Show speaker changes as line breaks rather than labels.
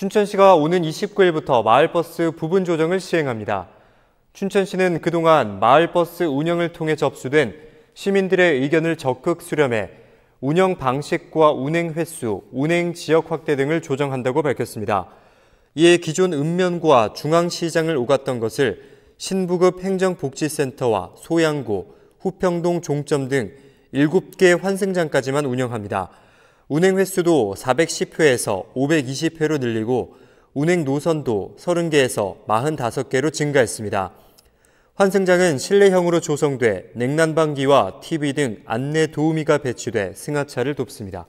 춘천시가 오는 29일부터 마을버스 부분 조정을 시행합니다. 춘천시는 그동안 마을버스 운영을 통해 접수된 시민들의 의견을 적극 수렴해 운영 방식과 운행 횟수, 운행 지역 확대 등을 조정한다고 밝혔습니다. 이에 기존 읍면과 중앙시장을 오갔던 것을 신부급 행정복지센터와 소양고, 후평동 종점 등 7개 환승장까지만 운영합니다. 운행 횟수도 410회에서 520회로 늘리고 운행 노선도 30개에서 45개로 증가했습니다. 환승장은 실내형으로 조성돼 냉난방기와 TV 등 안내 도우미가 배치돼 승하차를 돕습니다.